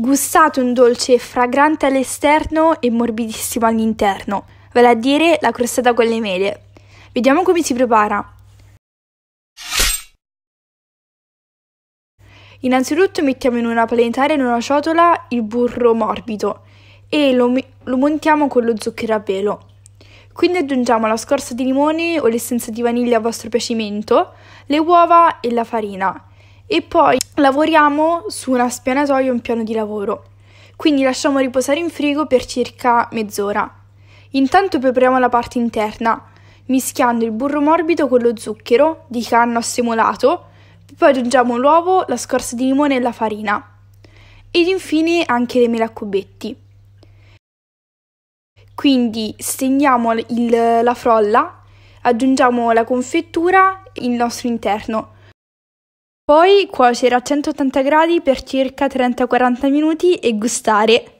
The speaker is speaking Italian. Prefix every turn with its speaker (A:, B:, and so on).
A: Gustate un dolce fragrante all'esterno e morbidissimo all'interno, vale a dire la crostata con le mele. Vediamo come si prepara. Innanzitutto mettiamo in una planetaria in una ciotola il burro morbido e lo, lo montiamo con lo zucchero a velo. Quindi aggiungiamo la scorza di limone o l'essenza di vaniglia a vostro piacimento, le uova e la farina. E poi lavoriamo su una spianatoia e un piano di lavoro, quindi lasciamo riposare in frigo per circa mezz'ora. Intanto prepariamo la parte interna, mischiando il burro morbido con lo zucchero, di canna assemolato, poi aggiungiamo l'uovo, la scorza di limone e la farina. Ed infine anche le mele a cubetti. Quindi stendiamo il, la frolla, aggiungiamo la confettura e il nostro interno poi cuocere a 180 gradi per circa 30-40 minuti e gustare.